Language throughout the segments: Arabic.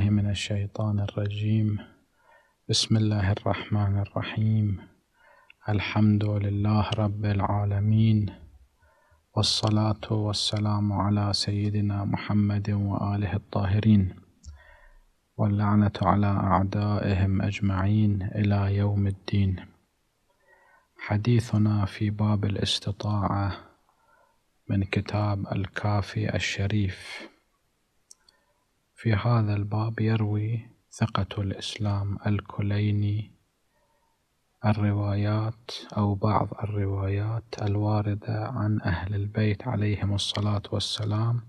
بالله من الشيطان الرجيم بسم الله الرحمن الرحيم الحمد لله رب العالمين والصلاة والسلام على سيدنا محمد وآله الطاهرين واللعنة على أعدائهم أجمعين إلى يوم الدين حديثنا في باب الاستطاعة من كتاب الكافي الشريف في هذا الباب يروي ثقة الإسلام الكليني الروايات أو بعض الروايات الواردة عن أهل البيت عليهم الصلاة والسلام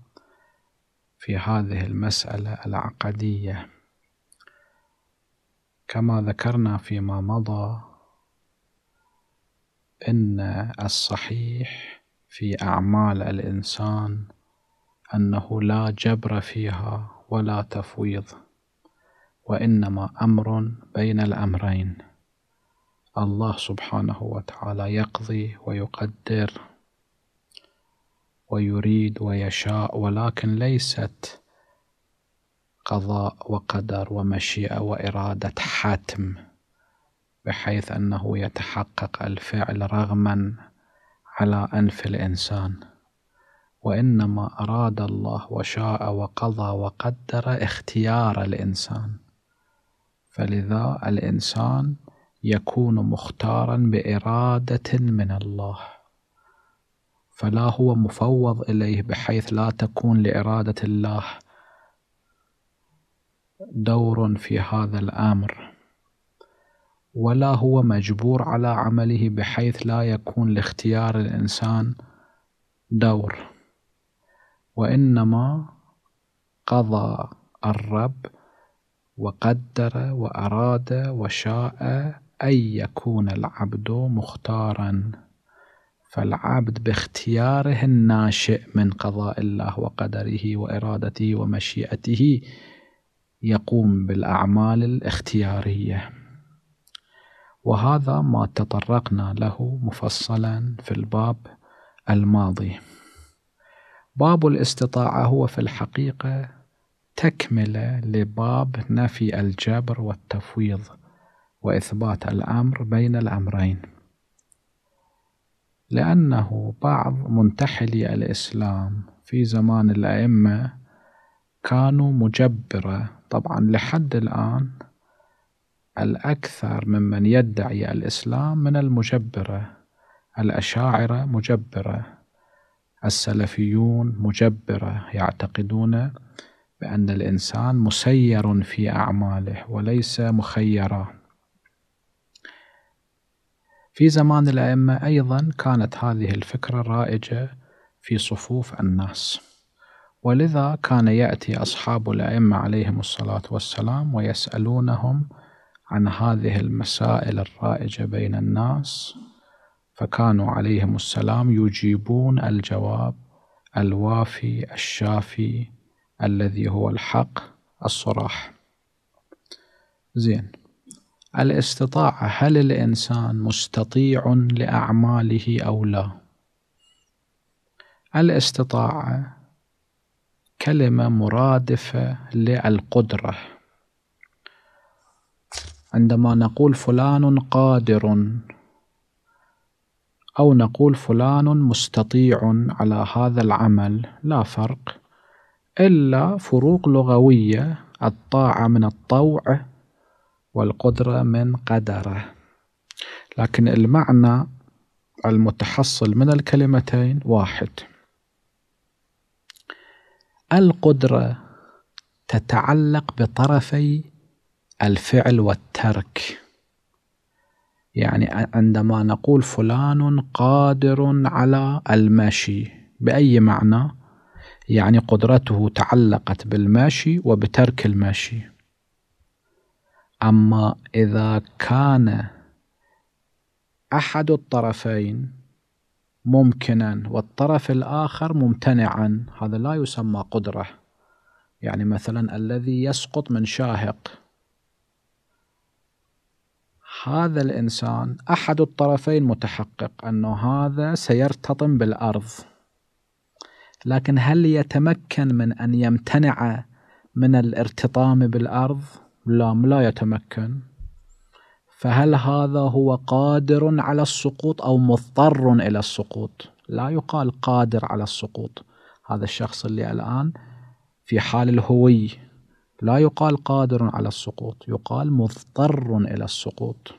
في هذه المسألة العقدية كما ذكرنا فيما مضى إن الصحيح في أعمال الإنسان أنه لا جبر فيها ولا تفويض وإنما أمر بين الأمرين الله سبحانه وتعالى يقضي ويقدر ويريد ويشاء ولكن ليست قضاء وقدر ومشيئة وإرادة حتم بحيث أنه يتحقق الفعل رغما على أنف الإنسان وإنما أراد الله وشاء وقضى وقدر اختيار الإنسان فلذا الإنسان يكون مختارا بإرادة من الله فلا هو مفوض إليه بحيث لا تكون لإرادة الله دور في هذا الأمر ولا هو مجبور على عمله بحيث لا يكون لاختيار الإنسان دور وإنما قضى الرب وقدر وأراد وشاء أن يكون العبد مختارا فالعبد باختياره الناشئ من قضاء الله وقدره وإرادته ومشيئته يقوم بالأعمال الاختيارية وهذا ما تطرقنا له مفصلا في الباب الماضي باب الاستطاعة هو في الحقيقة تكملة لباب نفي الجبر والتفويض وإثبات الأمر بين الأمرين لأنه بعض منتحلي الإسلام في زمان الأئمة كانوا مجبرة طبعا لحد الآن الأكثر ممن يدعي الإسلام من المجبرة الأشاعرة مجبرة السلفيون مجبرة يعتقدون بأن الإنسان مسير في أعماله وليس مخيرا في زمان الأئمة أيضا كانت هذه الفكرة رائجة في صفوف الناس ولذا كان يأتي أصحاب الأئمة عليهم الصلاة والسلام ويسألونهم عن هذه المسائل الرائجة بين الناس فكانوا عليهم السلام يجيبون الجواب الوافي الشافي الذي هو الحق الصراح زين الاستطاعة هل الإنسان مستطيع لأعماله أو لا الاستطاعة كلمة مرادفة للقدرة عندما نقول فلان قادر أو نقول فلان مستطيع على هذا العمل لا فرق إلا فروق لغوية الطاعة من الطوع والقدرة من قدره لكن المعنى المتحصل من الكلمتين واحد القدرة تتعلق بطرفي الفعل والترك يعني عندما نقول فلان قادر على المشي بأي معنى يعني قدرته تعلقت بالمشي وبترك المشي أما إذا كان أحد الطرفين ممكنا والطرف الآخر ممتنعا هذا لا يسمى قدرة يعني مثلا الذي يسقط من شاهق هذا الإنسان أحد الطرفين متحقق أنه هذا سيرتطم بالأرض لكن هل يتمكن من أن يمتنع من الارتطام بالأرض؟ لا لا يتمكن فهل هذا هو قادر على السقوط أو مضطر إلى السقوط؟ لا يقال قادر على السقوط هذا الشخص اللي الآن في حال الهوي لا يقال قادر على السقوط يقال مضطر إلى السقوط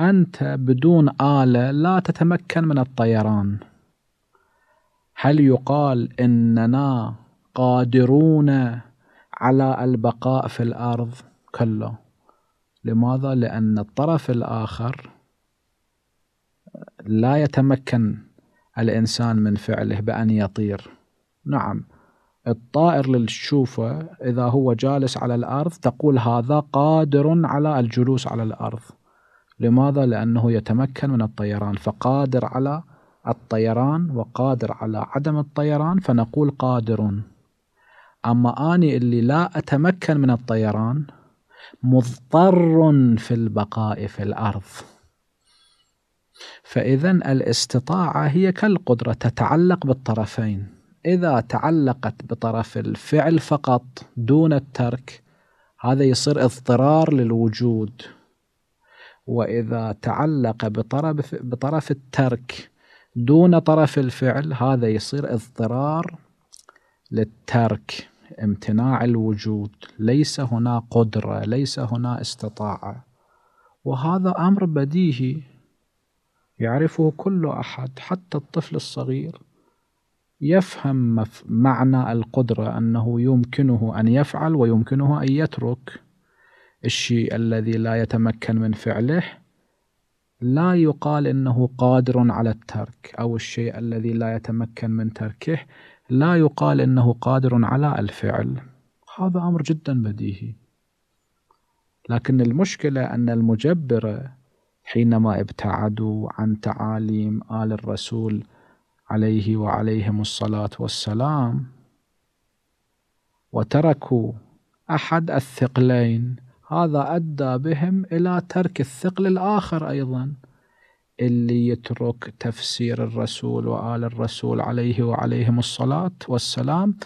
أنت بدون آلة لا تتمكن من الطيران هل يقال إننا قادرون على البقاء في الأرض؟ كلا لماذا؟ لأن الطرف الآخر لا يتمكن الإنسان من فعله بأن يطير نعم الطائر اللي تشوفه إذا هو جالس على الأرض تقول هذا قادر على الجلوس على الأرض لماذا؟ لأنه يتمكن من الطيران فقادر على الطيران وقادر على عدم الطيران فنقول قادر أما أني اللي لا أتمكن من الطيران مضطر في البقاء في الأرض فإذا الاستطاعة هي كالقدرة تتعلق بالطرفين إذا تعلقت بطرف الفعل فقط دون الترك هذا يصير اضطرار للوجود وإذا تعلق بطرف, بطرف الترك دون طرف الفعل هذا يصير اضطرار للترك امتناع الوجود ليس هنا قدرة ليس هنا استطاعة وهذا أمر بديهي يعرفه كل أحد حتى الطفل الصغير يفهم مف... معنى القدرة أنه يمكنه أن يفعل ويمكنه أن يترك الشيء الذي لا يتمكن من فعله لا يقال انه قادر على الترك او الشيء الذي لا يتمكن من تركه لا يقال انه قادر على الفعل هذا امر جدا بديهي لكن المشكله ان المجبره حينما ابتعدوا عن تعاليم ال الرسول عليه وعليهم الصلاة والسلام وتركوا أحد الثقلين هذا أدى بهم إلى ترك الثقل الآخر أيضا اللي يترك تفسير الرسول وآل الرسول عليه وعليهم الصلاة والسلام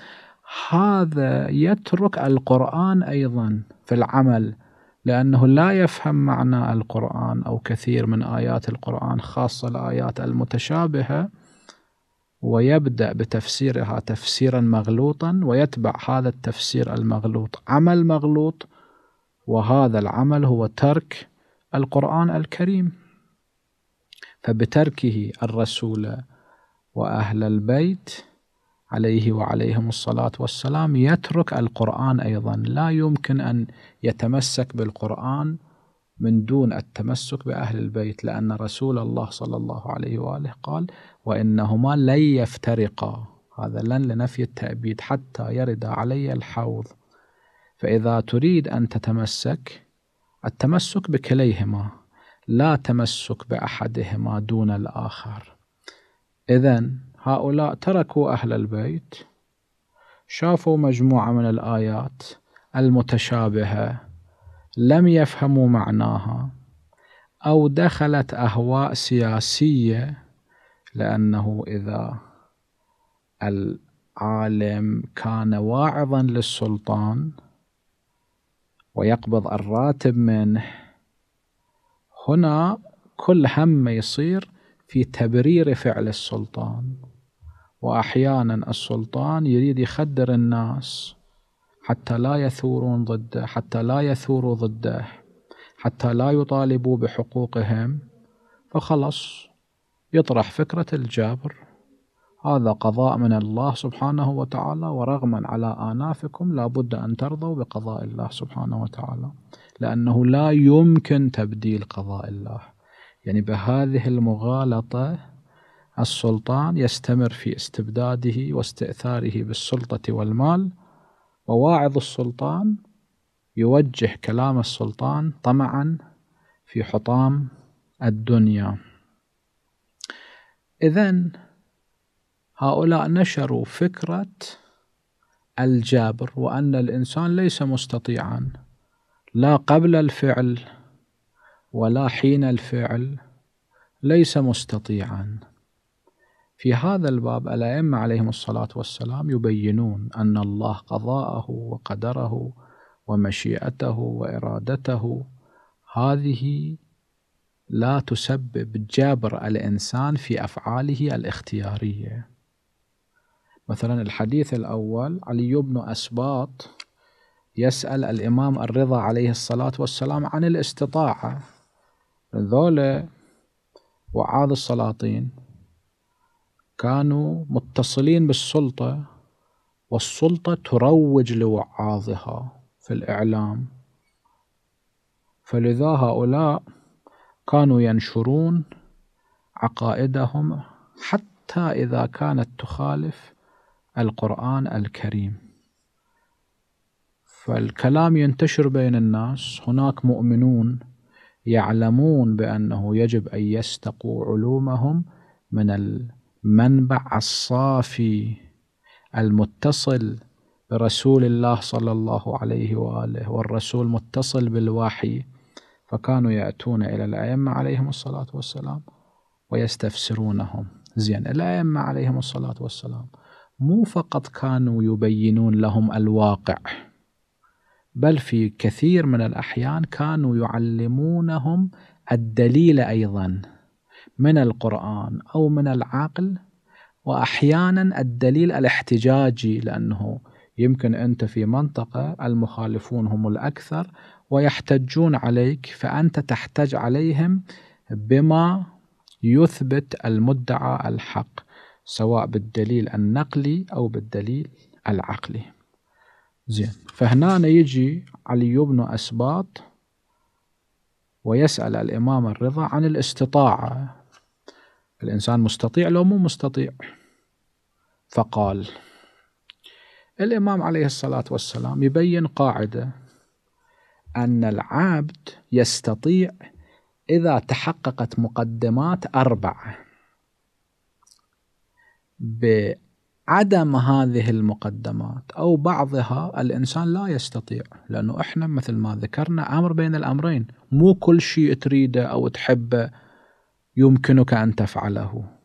هذا يترك القرآن أيضا في العمل لأنه لا يفهم معنى القرآن أو كثير من آيات القرآن خاصة الآيات المتشابهة ويبدأ بتفسيرها تفسيرا مغلوطا ويتبع هذا التفسير المغلوط عمل مغلوط وهذا العمل هو ترك القرآن الكريم فبتركه الرسول وأهل البيت عليه وعليهم الصلاة والسلام يترك القرآن أيضا لا يمكن أن يتمسك بالقرآن من دون التمسك بأهل البيت لأن رسول الله صلى الله عليه وآله قال وإنهما لن يفترقا هذا لن لنفي التأبيد حتى يرد علي الحوض فإذا تريد أن تتمسك التمسك بكليهما لا تمسك بأحدهما دون الآخر إذا هؤلاء تركوا أهل البيت شافوا مجموعة من الآيات المتشابهة لم يفهموا معناها أو دخلت أهواء سياسية لأنه إذا العالم كان واعظا للسلطان ويقبض الراتب منه هنا كل هم يصير في تبرير فعل السلطان واحيانا السلطان يريد يخدر الناس حتى لا يثورون ضده حتى لا يثوروا ضده حتى لا يطالبوا بحقوقهم فخلص يطرح فكرة الجابر هذا قضاء من الله سبحانه وتعالى ورغما على آنافكم لابد أن ترضوا بقضاء الله سبحانه وتعالى لأنه لا يمكن تبديل قضاء الله يعني بهذه المغالطة السلطان يستمر في استبداده واستئثاره بالسلطة والمال وواعظ السلطان يوجه كلام السلطان طمعا في حطام الدنيا إذا هؤلاء نشروا فكرة الجبر وأن الإنسان ليس مستطيعا لا قبل الفعل ولا حين الفعل ليس مستطيعا في هذا الباب الأئمة عليهم الصلاة والسلام يبينون أن الله قضاءه وقدره ومشيئته وإرادته هذه لا تسبب جبر الإنسان في أفعاله الاختيارية مثلا الحديث الأول علي بن أسباط يسأل الإمام الرضا عليه الصلاة والسلام عن الاستطاعة ذولا وعاظ السلاطين كانوا متصلين بالسلطة والسلطة تروج لوعاظها في الإعلام فلذا هؤلاء كانوا ينشرون عقائدهم حتى إذا كانت تخالف القرآن الكريم فالكلام ينتشر بين الناس هناك مؤمنون يعلمون بأنه يجب أن يستقوا علومهم من المنبع الصافي المتصل برسول الله صلى الله عليه وآله والرسول متصل بالوحي فكانوا يأتون إلى الأئمة عليهم الصلاة والسلام ويستفسرونهم زين الأئمة عليهم الصلاة والسلام مو فقط كانوا يبينون لهم الواقع بل في كثير من الأحيان كانوا يعلمونهم الدليل أيضا من القرآن أو من العقل وأحيانا الدليل الاحتجاجي لأنه يمكن أنت في منطقة المخالفون هم الأكثر ويحتجون عليك فأنت تحتج عليهم بما يثبت المدعى الحق سواء بالدليل النقلي أو بالدليل العقلي زين فهنا يجي علي بن أسباط ويسأل الإمام الرضا عن الاستطاعة الإنسان مستطيع لو مو مستطيع فقال الإمام عليه الصلاة والسلام يبين قاعدة أن العبد يستطيع إذا تحققت مقدمات أربعة بعدم هذه المقدمات أو بعضها الإنسان لا يستطيع لأنه إحنا مثل ما ذكرنا أمر بين الأمرين مو كل شيء تريده أو تحبه يمكنك أن تفعله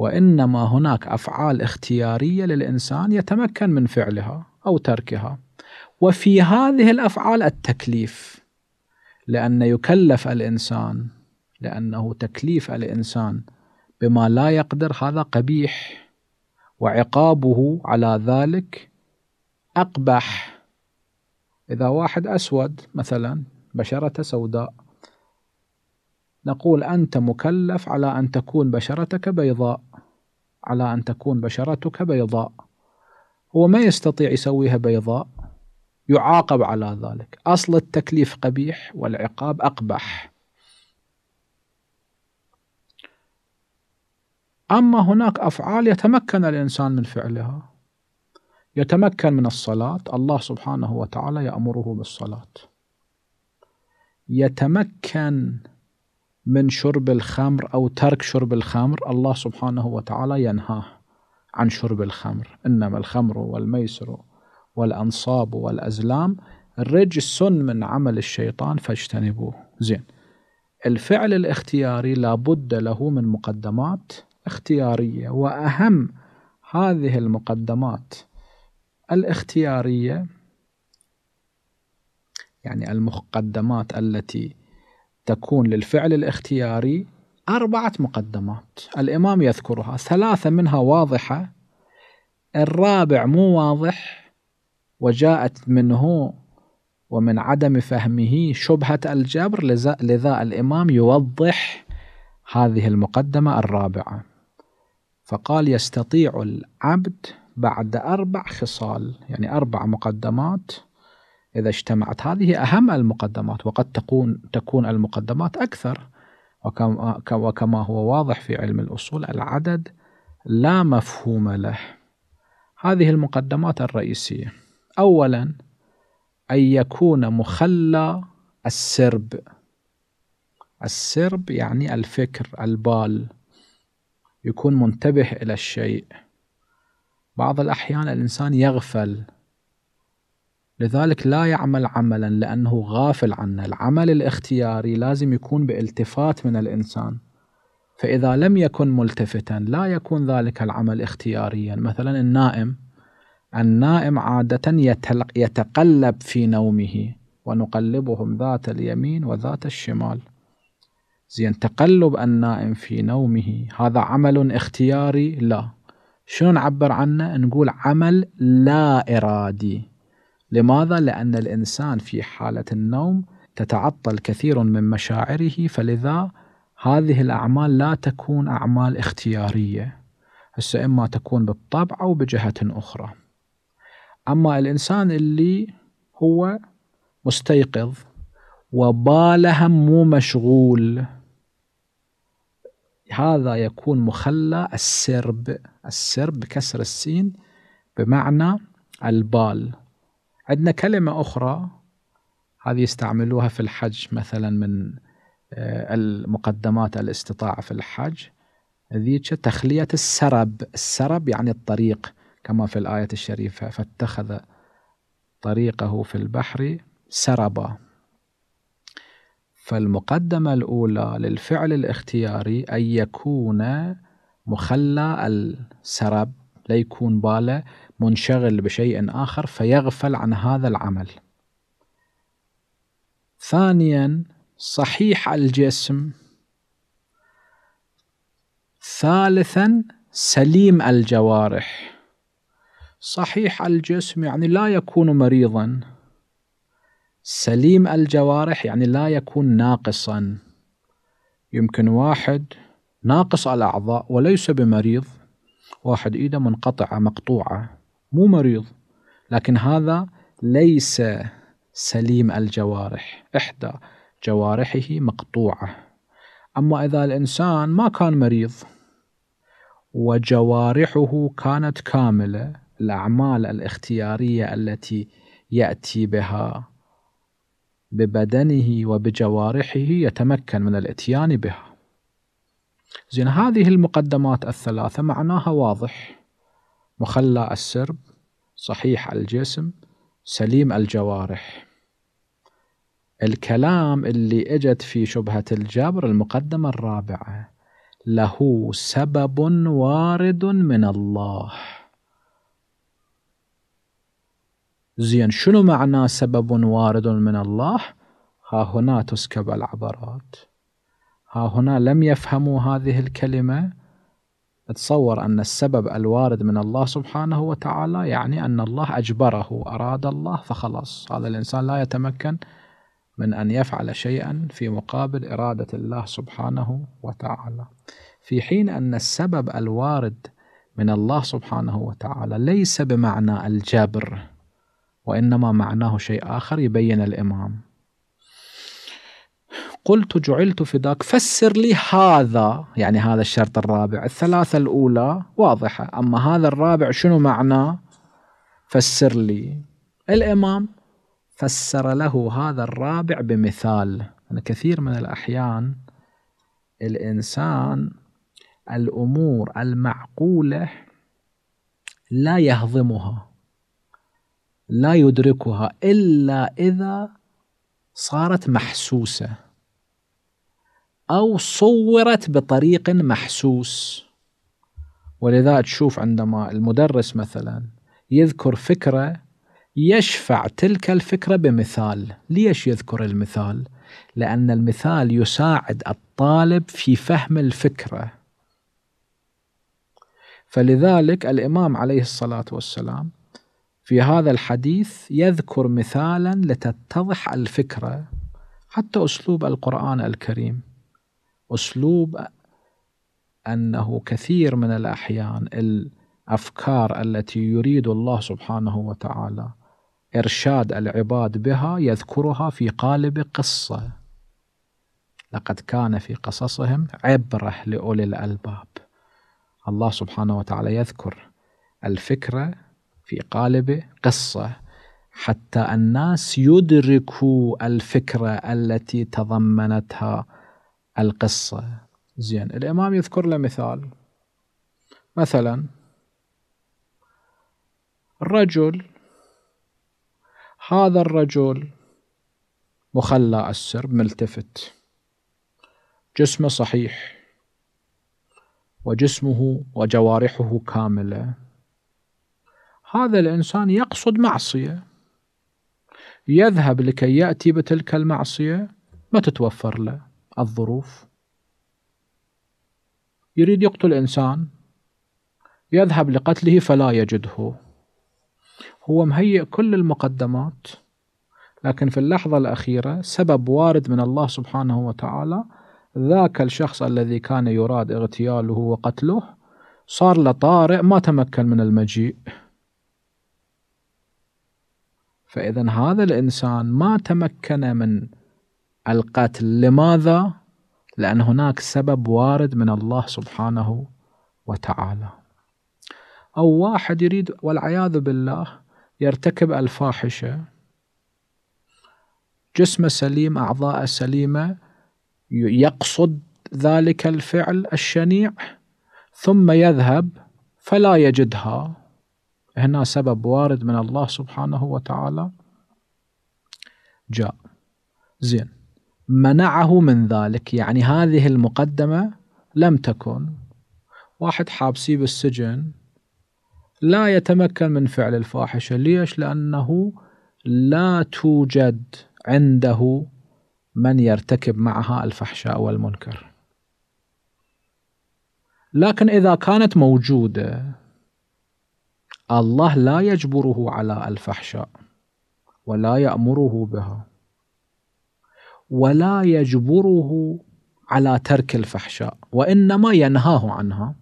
وانما هناك افعال اختياريه للانسان يتمكن من فعلها او تركها وفي هذه الافعال التكليف لان يكلف الانسان لانه تكليف الانسان بما لا يقدر هذا قبيح وعقابه على ذلك اقبح اذا واحد اسود مثلا بشرته سوداء نقول انت مكلف على ان تكون بشرتك بيضاء على أن تكون بشرتك بيضاء هو ما يستطيع يسويها بيضاء يعاقب على ذلك أصل التكليف قبيح والعقاب أقبح أما هناك أفعال يتمكن الإنسان من فعلها يتمكن من الصلاة الله سبحانه وتعالى يأمره بالصلاة يتمكن من شرب الخمر أو ترك شرب الخمر الله سبحانه وتعالى ينهاه عن شرب الخمر إنما الخمر والميسر والأنصاب والأزلام رجس من عمل الشيطان فاجتنبوه زين الفعل الاختياري لابد له من مقدمات اختيارية وأهم هذه المقدمات الاختيارية يعني المقدمات التي تكون للفعل الاختياري أربعة مقدمات الإمام يذكرها ثلاثة منها واضحة الرابع مو واضح وجاءت منه ومن عدم فهمه شبهة الجبر لذا الإمام يوضح هذه المقدمة الرابعة فقال يستطيع العبد بعد أربع خصال يعني أربع مقدمات إذا اجتمعت هذه أهم المقدمات وقد تكون تكون المقدمات أكثر وكما, وكما هو واضح في علم الأصول العدد لا مفهوم له هذه المقدمات الرئيسية أولا أن يكون مخلى السرب السرب يعني الفكر البال يكون منتبه إلى الشيء بعض الأحيان الإنسان يغفل لذلك لا يعمل عملا لأنه غافل عنه العمل الاختياري لازم يكون بالتفات من الإنسان فإذا لم يكن ملتفتا لا يكون ذلك العمل اختياريا مثلا النائم النائم عادة يتقلب في نومه ونقلبهم ذات اليمين وذات الشمال زين تقلب النائم في نومه هذا عمل اختياري لا شنو نعبر عنه نقول عمل لا إرادي لماذا؟ لأن الإنسان في حالة النوم تتعطل كثير من مشاعره فلذا هذه الأعمال لا تكون أعمال اختيارية هسه إما تكون بالطبع أو بجهة أخرى أما الإنسان اللي هو مستيقظ وبالهم مو مشغول هذا يكون مخلى السرب السرب بكسر السين بمعنى البال عندنا كلمة أخرى هذه يستعملوها في الحج مثلا من آه، المقدمات الاستطاعة في الحج ذيك تخلية السرب السرب يعني الطريق كما في الآية الشريفة فاتخذ طريقه في البحر سربا فالمقدمة الأولى للفعل الاختياري أن يكون مخلى السرب لا يكون باله منشغل بشيء آخر فيغفل عن هذا العمل. ثانيا صحيح الجسم. ثالثا سليم الجوارح. صحيح الجسم يعني لا يكون مريضا. سليم الجوارح يعني لا يكون ناقصا. يمكن واحد ناقص الأعضاء وليس بمريض واحد إيده منقطعة مقطوعة مو مريض لكن هذا ليس سليم الجوارح إحدى جوارحه مقطوعة أما إذا الإنسان ما كان مريض وجوارحه كانت كاملة الأعمال الاختيارية التي يأتي بها ببدنه وبجوارحه يتمكن من الاتيان بها زين هذه المقدمات الثلاثة معناها واضح مخلى السرب صحيح الجسم سليم الجوارح الكلام اللي اجت في شبهة الجبر المقدمة الرابعة له سبب وارد من الله زين شنو معنى سبب وارد من الله ها هنا تسكب العبرات ها هنا لم يفهموا هذه الكلمة أتصور أن السبب الوارد من الله سبحانه وتعالى يعني أن الله أجبره أراد الله فخلاص هذا الإنسان لا يتمكن من أن يفعل شيئا في مقابل إرادة الله سبحانه وتعالى في حين أن السبب الوارد من الله سبحانه وتعالى ليس بمعنى الجبر وإنما معناه شيء آخر يبين الإمام قلت جعلت فداك فسر لي هذا يعني هذا الشرط الرابع الثلاثة الأولى واضحة أما هذا الرابع شنو معناه فسر لي الإمام فسر له هذا الرابع بمثال أنا كثير من الأحيان الإنسان الأمور المعقولة لا يهضمها لا يدركها إلا إذا صارت محسوسه أو صورت بطريق محسوس ولذا تشوف عندما المدرس مثلا يذكر فكرة يشفع تلك الفكرة بمثال ليش يذكر المثال؟ لأن المثال يساعد الطالب في فهم الفكرة فلذلك الإمام عليه الصلاة والسلام في هذا الحديث يذكر مثالا لتتضح الفكرة حتى أسلوب القرآن الكريم اسلوب انه كثير من الاحيان الافكار التي يريد الله سبحانه وتعالى ارشاد العباد بها يذكرها في قالب قصه لقد كان في قصصهم عبره لاولي الالباب الله سبحانه وتعالى يذكر الفكره في قالب قصه حتى الناس يدركوا الفكره التي تضمنتها القصة زين الإمام يذكر له مثال مثلا الرجل هذا الرجل مخلى السر ملتفت جسمه صحيح وجسمه وجوارحه كاملة هذا الإنسان يقصد معصية يذهب لكي يأتي بتلك المعصية ما تتوفر له الظروف يريد يقتل إنسان يذهب لقتله فلا يجده هو مهيئ كل المقدمات لكن في اللحظة الأخيرة سبب وارد من الله سبحانه وتعالى ذاك الشخص الذي كان يراد اغتياله وقتله صار له طارئ ما تمكن من المجيء فإذا هذا الإنسان ما تمكن من القتل لماذا؟ لأن هناك سبب وارد من الله سبحانه وتعالى أو واحد يريد والعياذ بالله يرتكب الفاحشة جسمه سليم أعضاءه سليمة يقصد ذلك الفعل الشنيع ثم يذهب فلا يجدها هنا سبب وارد من الله سبحانه وتعالى جاء زين منعه من ذلك يعني هذه المقدمة لم تكن واحد حابسيه بالسجن لا يتمكن من فعل الفاحشة ليش؟ لأنه لا توجد عنده من يرتكب معها الفحشاء والمنكر لكن إذا كانت موجودة الله لا يجبره على الفحشاء ولا يأمره بها ولا يجبره على ترك الفحشاء وانما ينهاه عنها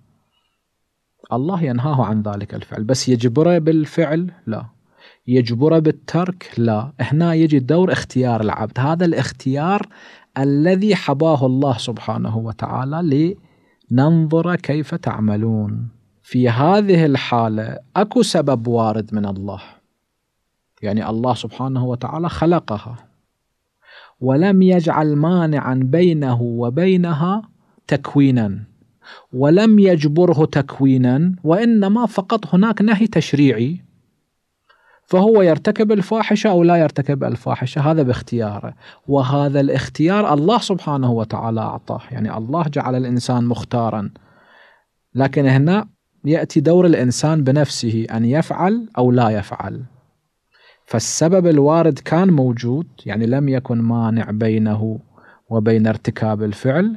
الله ينهاه عن ذلك الفعل بس يجبره بالفعل لا يجبره بالترك لا هنا يجي دور اختيار العبد هذا الاختيار الذي حباه الله سبحانه وتعالى لننظر كيف تعملون في هذه الحالة أكو سبب وارد من الله يعني الله سبحانه وتعالى خلقها ولم يجعل مانعا بينه وبينها تكوينا ولم يجبره تكوينا وانما فقط هناك نهي تشريعي فهو يرتكب الفاحشه او لا يرتكب الفاحشه هذا باختياره وهذا الاختيار الله سبحانه وتعالى اعطاه يعني الله جعل الانسان مختارا لكن هنا ياتي دور الانسان بنفسه ان يفعل او لا يفعل فالسبب الوارد كان موجود يعني لم يكن مانع بينه وبين ارتكاب الفعل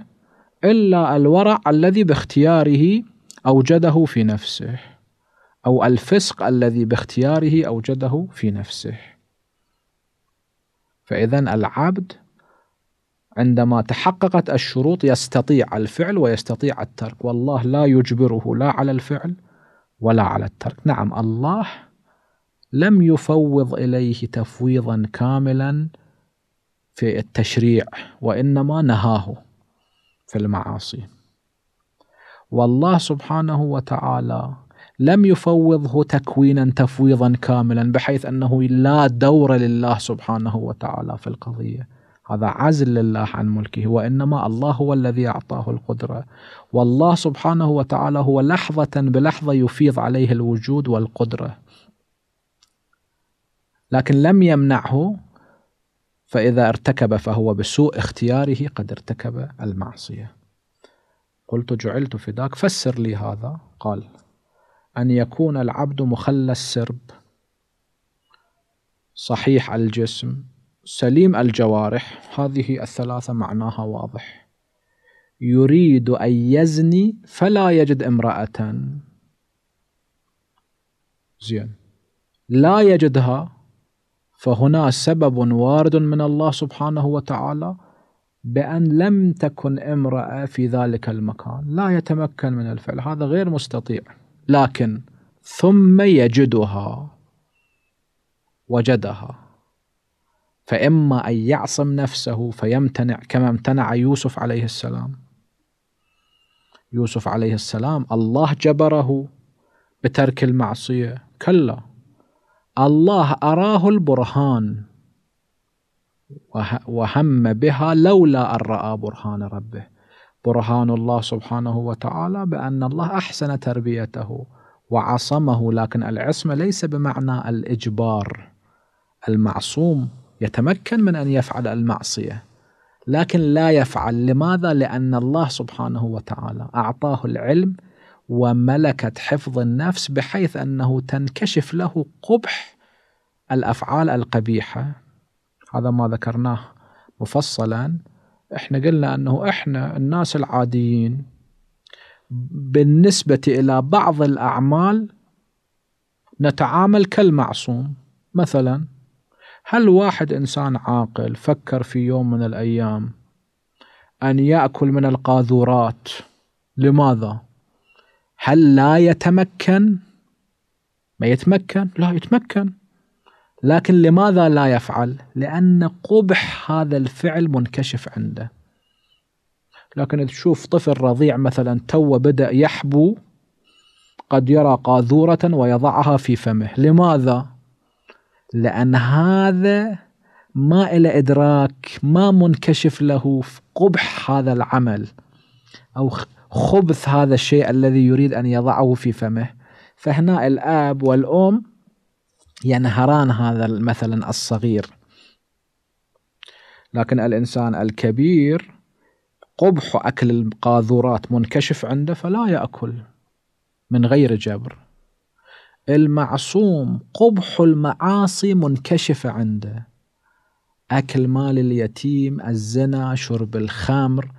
الا الورع الذي باختياره اوجده في نفسه او الفسق الذي باختياره اوجده في نفسه فاذا العبد عندما تحققت الشروط يستطيع الفعل ويستطيع الترك والله لا يجبره لا على الفعل ولا على الترك نعم الله لم يفوض اليه تفويضا كاملا في التشريع وانما نهاه في المعاصي والله سبحانه وتعالى لم يفوضه تكوينا تفويضا كاملا بحيث انه لا دور لله سبحانه وتعالى في القضيه هذا عزل لله عن ملكه وانما الله هو الذي اعطاه القدره والله سبحانه وتعالى هو لحظه بلحظه يفيض عليه الوجود والقدره لكن لم يمنعه فإذا ارتكب فهو بسوء اختياره قد ارتكب المعصية قلت جعلت فداك فسر لي هذا قال أن يكون العبد مخلى السرب صحيح الجسم سليم الجوارح هذه الثلاثة معناها واضح يريد أن يزني فلا يجد امرأة زين لا يجدها فهنا سبب وارد من الله سبحانه وتعالى بأن لم تكن امرأة في ذلك المكان لا يتمكن من الفعل هذا غير مستطيع لكن ثم يجدها وجدها فإما أن يعصم نفسه فيمتنع كما امتنع يوسف عليه السلام يوسف عليه السلام الله جبره بترك المعصية كلا الله أراه البرهان وهم بها لولا أن رأى برهان ربه برهان الله سبحانه وتعالى بأن الله أحسن تربيته وعصمه لكن العصمة ليس بمعنى الإجبار المعصوم يتمكن من أن يفعل المعصية لكن لا يفعل لماذا؟ لأن الله سبحانه وتعالى أعطاه العلم وملكة حفظ النفس بحيث انه تنكشف له قبح الافعال القبيحه هذا ما ذكرناه مفصلا احنا قلنا انه احنا الناس العاديين بالنسبه الى بعض الاعمال نتعامل كالمعصوم مثلا هل واحد انسان عاقل فكر في يوم من الايام ان ياكل من القاذورات لماذا هل لا يتمكن؟ ما يتمكن؟ لا يتمكن لكن لماذا لا يفعل؟ لأن قبح هذا الفعل منكشف عنده لكن تشوف طفل رضيع مثلا تو بدأ يحبو قد يرى قاذورة ويضعها في فمه لماذا؟ لأن هذا ما إلى إدراك ما منكشف له في قبح هذا العمل أو خبث هذا الشيء الذي يريد أن يضعه في فمه فهنا الآب والأم ينهران هذا مثلا الصغير لكن الإنسان الكبير قبح أكل القاذورات منكشف عنده فلا يأكل من غير جبر المعصوم قبح المعاصي منكشفة عنده أكل مال اليتيم الزنا شرب الخمر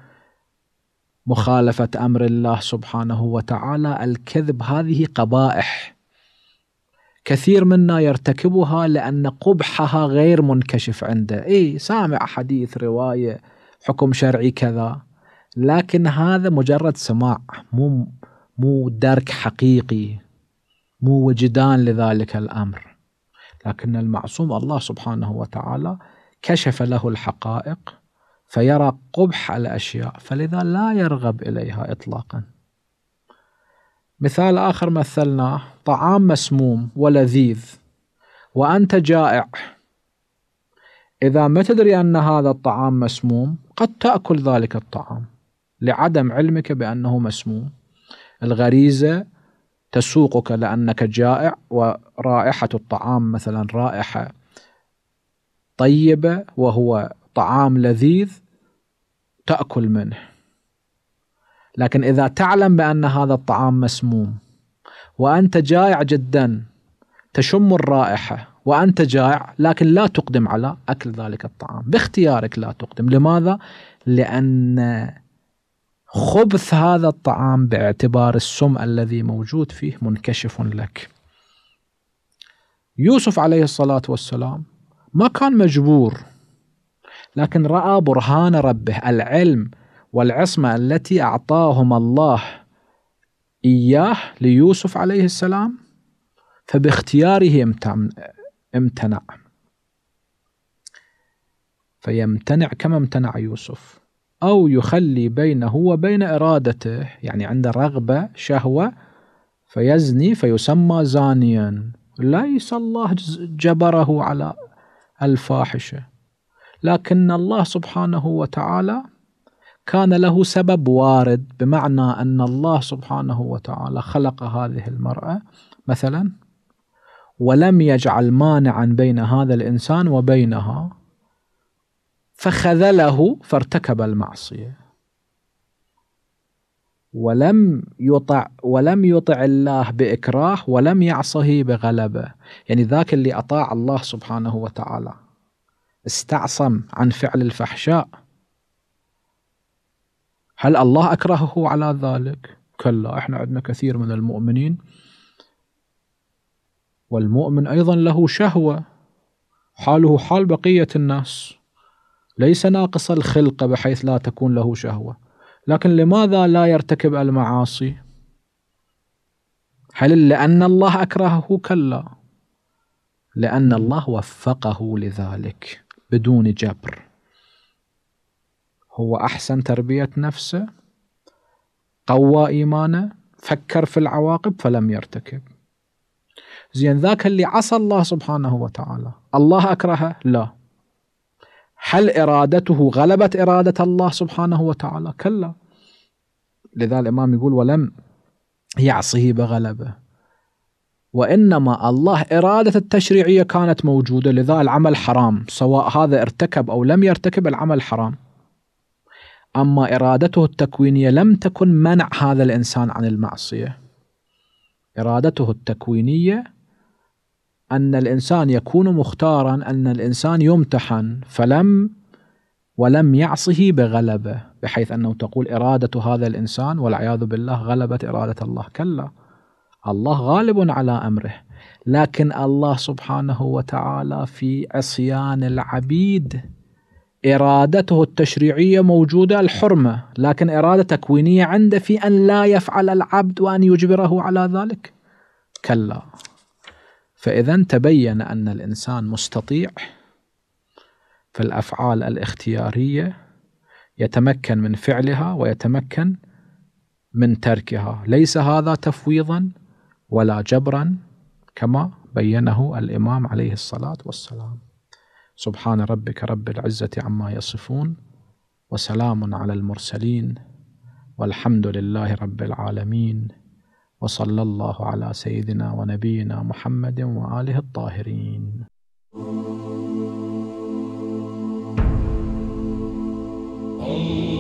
مخالفة أمر الله سبحانه وتعالى الكذب هذه قبائح كثير منا يرتكبها لأن قبحها غير منكشف عنده إيه سامع حديث رواية حكم شرعي كذا لكن هذا مجرد سماع مو مو درك حقيقي مو وجدان لذلك الأمر لكن المعصوم الله سبحانه وتعالى كشف له الحقائق فيرى قبح الاشياء فلذا لا يرغب اليها اطلاقا. مثال اخر مثلناه طعام مسموم ولذيذ وانت جائع اذا ما تدري ان هذا الطعام مسموم قد تاكل ذلك الطعام لعدم علمك بانه مسموم. الغريزه تسوقك لانك جائع ورائحه الطعام مثلا رائحه طيبه وهو طعام لذيذ تأكل منه لكن إذا تعلم بأن هذا الطعام مسموم وأنت جائع جدا تشم الرائحة وأنت جائع لكن لا تقدم على أكل ذلك الطعام باختيارك لا تقدم لماذا؟ لأن خبث هذا الطعام باعتبار السم الذي موجود فيه منكشف لك يوسف عليه الصلاة والسلام ما كان مجبور لكن رأى برهان ربه العلم والعصمة التي أعطاهما الله إياه ليوسف عليه السلام فباختياره امتنع فيمتنع كما امتنع يوسف أو يخلي بينه وبين إرادته يعني عنده رغبة شهوة فيزني فيسمى زانيا ليس الله جبره على الفاحشة لكن الله سبحانه وتعالى كان له سبب وارد بمعنى ان الله سبحانه وتعالى خلق هذه المراه مثلا ولم يجعل مانعا بين هذا الانسان وبينها فخذله فارتكب المعصيه ولم يطع ولم يطع الله باكراه ولم يعصه بغلبه يعني ذاك اللي اطاع الله سبحانه وتعالى استعصم عن فعل الفحشاء هل الله أكرهه على ذلك؟ كلا احنا عندنا كثير من المؤمنين والمؤمن أيضا له شهوة حاله حال بقية الناس ليس ناقص الخلقة بحيث لا تكون له شهوة لكن لماذا لا يرتكب المعاصي؟ هل لأن الله أكرهه؟ كلا لأن الله وفقه لذلك بدون جبر هو أحسن تربية نفسه قوى إيمانه فكر في العواقب فلم يرتكب زين ذاك اللي عصى الله سبحانه وتعالى الله أكرهه لا هل إرادته غلبت إرادة الله سبحانه وتعالى كلا لذا الإمام يقول ولم يعصه بغلبه وإنما الله إرادة التشريعية كانت موجودة لذا العمل حرام سواء هذا ارتكب أو لم يرتكب العمل حرام أما إرادته التكوينية لم تكن منع هذا الإنسان عن المعصية إرادته التكوينية أن الإنسان يكون مختارا أن الإنسان يمتحن فلم ولم يعصه بغلبة بحيث أنه تقول إرادة هذا الإنسان والعياذ بالله غلبت إرادة الله كلا الله غالب على امره لكن الله سبحانه وتعالى في عصيان العبيد ارادته التشريعيه موجوده الحرمه لكن اراده تكوينيه عنده في ان لا يفعل العبد وان يجبره على ذلك كلا فاذا تبين ان الانسان مستطيع فالافعال الاختياريه يتمكن من فعلها ويتمكن من تركها ليس هذا تفويضا ولا جبرا كما بينه الإمام عليه الصلاة والسلام سبحان ربك رب العزة عما يصفون وسلام على المرسلين والحمد لله رب العالمين وصلى الله على سيدنا ونبينا محمد وآله الطاهرين Oh